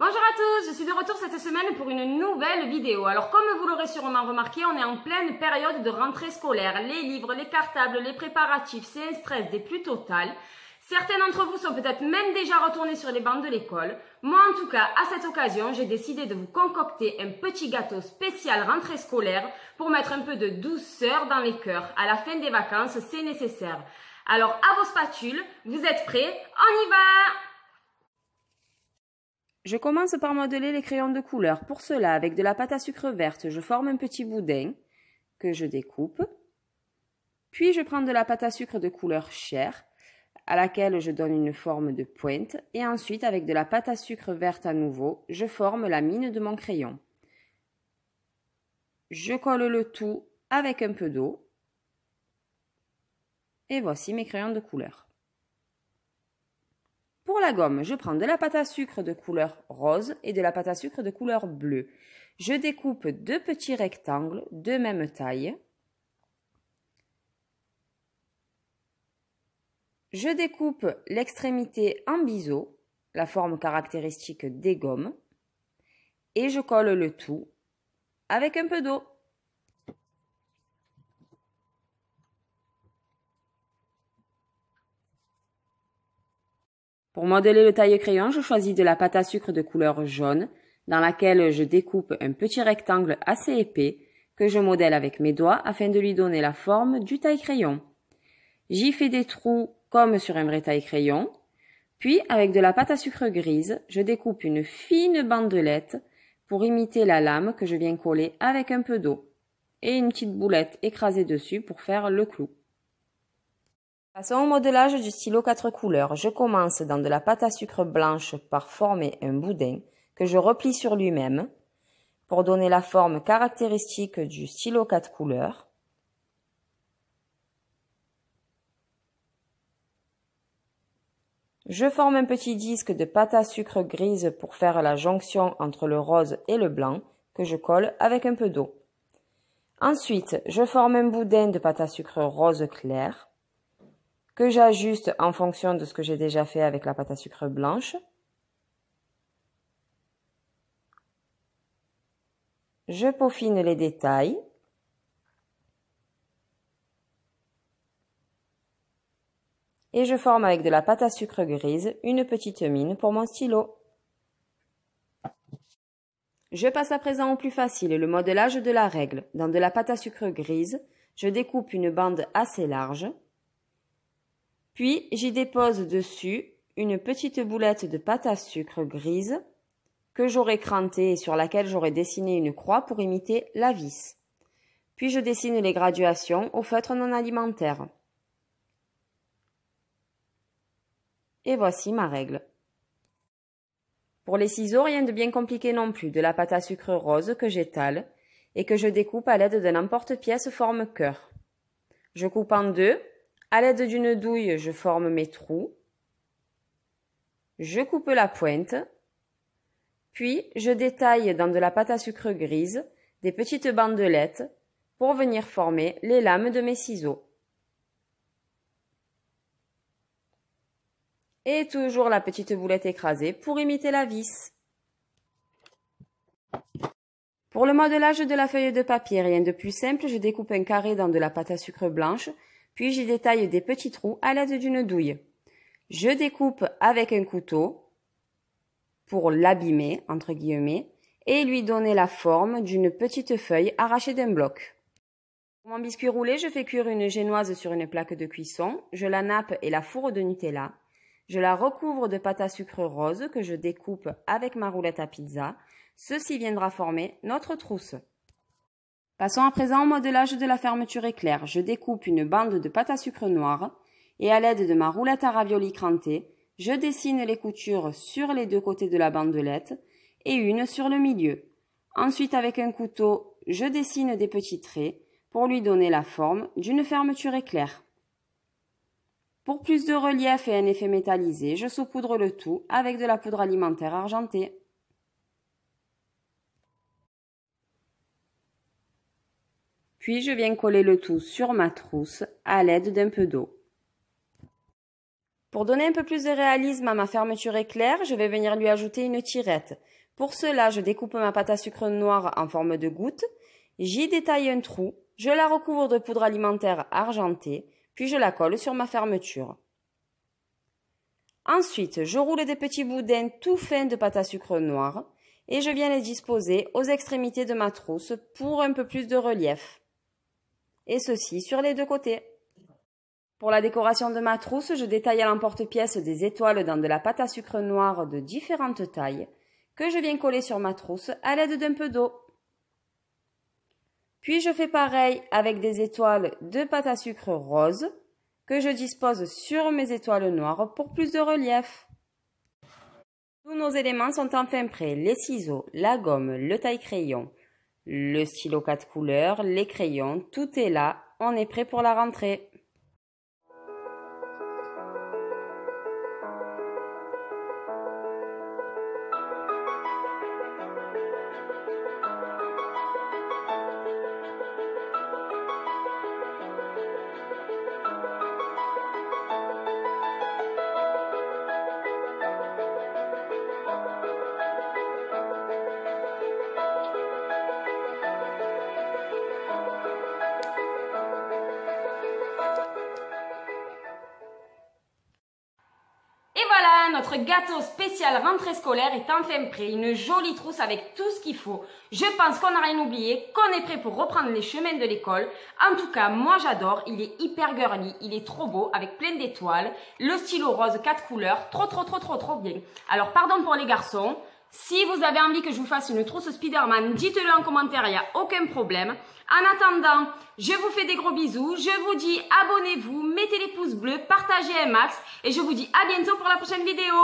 Bonjour à tous, je suis de retour cette semaine pour une nouvelle vidéo. Alors comme vous l'aurez sûrement remarqué, on est en pleine période de rentrée scolaire. Les livres, les cartables, les préparatifs, c'est un stress des plus totales. Certains d'entre vous sont peut-être même déjà retournés sur les bancs de l'école. Moi, en tout cas, à cette occasion, j'ai décidé de vous concocter un petit gâteau spécial rentrée scolaire pour mettre un peu de douceur dans les cœurs. À la fin des vacances, c'est nécessaire. Alors, à vos spatules, vous êtes prêts On y va je commence par modeler les crayons de couleur. Pour cela, avec de la pâte à sucre verte, je forme un petit boudin que je découpe. Puis je prends de la pâte à sucre de couleur chair, à laquelle je donne une forme de pointe. Et ensuite, avec de la pâte à sucre verte à nouveau, je forme la mine de mon crayon. Je colle le tout avec un peu d'eau. Et voici mes crayons de couleur. Pour la gomme, je prends de la pâte à sucre de couleur rose et de la pâte à sucre de couleur bleue. Je découpe deux petits rectangles de même taille. Je découpe l'extrémité en biseau, la forme caractéristique des gommes, et je colle le tout avec un peu d'eau. Pour modeler le taille-crayon, je choisis de la pâte à sucre de couleur jaune, dans laquelle je découpe un petit rectangle assez épais que je modèle avec mes doigts afin de lui donner la forme du taille-crayon. J'y fais des trous comme sur un vrai taille-crayon, puis avec de la pâte à sucre grise, je découpe une fine bandelette pour imiter la lame que je viens coller avec un peu d'eau et une petite boulette écrasée dessus pour faire le clou. Passons au modelage du stylo 4 couleurs. Je commence dans de la pâte à sucre blanche par former un boudin que je replie sur lui-même pour donner la forme caractéristique du stylo 4 couleurs. Je forme un petit disque de pâte à sucre grise pour faire la jonction entre le rose et le blanc que je colle avec un peu d'eau. Ensuite, je forme un boudin de pâte à sucre rose clair que j'ajuste en fonction de ce que j'ai déjà fait avec la pâte à sucre blanche. Je peaufine les détails. Et je forme avec de la pâte à sucre grise une petite mine pour mon stylo. Je passe à présent au plus facile, le modelage de la règle. Dans de la pâte à sucre grise, je découpe une bande assez large puis j'y dépose dessus une petite boulette de pâte à sucre grise que j'aurai crantée et sur laquelle j'aurai dessiné une croix pour imiter la vis. Puis je dessine les graduations au feutre non alimentaire. Et voici ma règle. Pour les ciseaux, rien de bien compliqué non plus, de la pâte à sucre rose que j'étale et que je découpe à l'aide d'un emporte-pièce forme cœur. Je coupe en deux à l'aide d'une douille, je forme mes trous. Je coupe la pointe. Puis, je détaille dans de la pâte à sucre grise des petites bandelettes pour venir former les lames de mes ciseaux. Et toujours la petite boulette écrasée pour imiter la vis. Pour le modelage de la feuille de papier, rien de plus simple, je découpe un carré dans de la pâte à sucre blanche puis j'y détaille des petits trous à l'aide d'une douille. Je découpe avec un couteau pour l'abîmer, entre guillemets, et lui donner la forme d'une petite feuille arrachée d'un bloc. Pour mon biscuit roulé, je fais cuire une génoise sur une plaque de cuisson, je la nappe et la fourre de Nutella. Je la recouvre de pâte à sucre rose que je découpe avec ma roulette à pizza. Ceci viendra former notre trousse. Passons à présent au modelage de la fermeture éclair. Je découpe une bande de pâte à sucre noire et à l'aide de ma roulette à ravioli crantée, je dessine les coutures sur les deux côtés de la bandelette et une sur le milieu. Ensuite, avec un couteau, je dessine des petits traits pour lui donner la forme d'une fermeture éclair. Pour plus de relief et un effet métallisé, je saupoudre le tout avec de la poudre alimentaire argentée. Puis je viens coller le tout sur ma trousse à l'aide d'un peu d'eau. Pour donner un peu plus de réalisme à ma fermeture éclair, je vais venir lui ajouter une tirette. Pour cela, je découpe ma pâte à sucre noire en forme de goutte, j'y détaille un trou, je la recouvre de poudre alimentaire argentée, puis je la colle sur ma fermeture. Ensuite, je roule des petits boudins tout fins de pâte à sucre noire et je viens les disposer aux extrémités de ma trousse pour un peu plus de relief et ceci sur les deux côtés. Pour la décoration de ma trousse, je détaille à l'emporte-pièce des étoiles dans de la pâte à sucre noire de différentes tailles que je viens coller sur ma trousse à l'aide d'un peu d'eau. Puis je fais pareil avec des étoiles de pâte à sucre rose que je dispose sur mes étoiles noires pour plus de relief. Tous nos éléments sont enfin prêts, les ciseaux, la gomme, le taille-crayon, le stylo quatre couleurs, les crayons, tout est là, on est prêt pour la rentrée. voilà, notre gâteau spécial rentrée scolaire est enfin prêt. Une jolie trousse avec tout ce qu'il faut. Je pense qu'on n'a rien oublié, qu'on est prêt pour reprendre les chemins de l'école. En tout cas, moi j'adore. Il est hyper girly, il est trop beau, avec plein d'étoiles. Le stylo rose, quatre couleurs. Trop, trop, trop, trop, trop bien. Alors, pardon pour les garçons. Si vous avez envie que je vous fasse une trousse Spider-Man, dites-le en commentaire, il n'y a aucun problème. En attendant, je vous fais des gros bisous, je vous dis abonnez-vous, mettez les pouces bleus, partagez un max et je vous dis à bientôt pour la prochaine vidéo.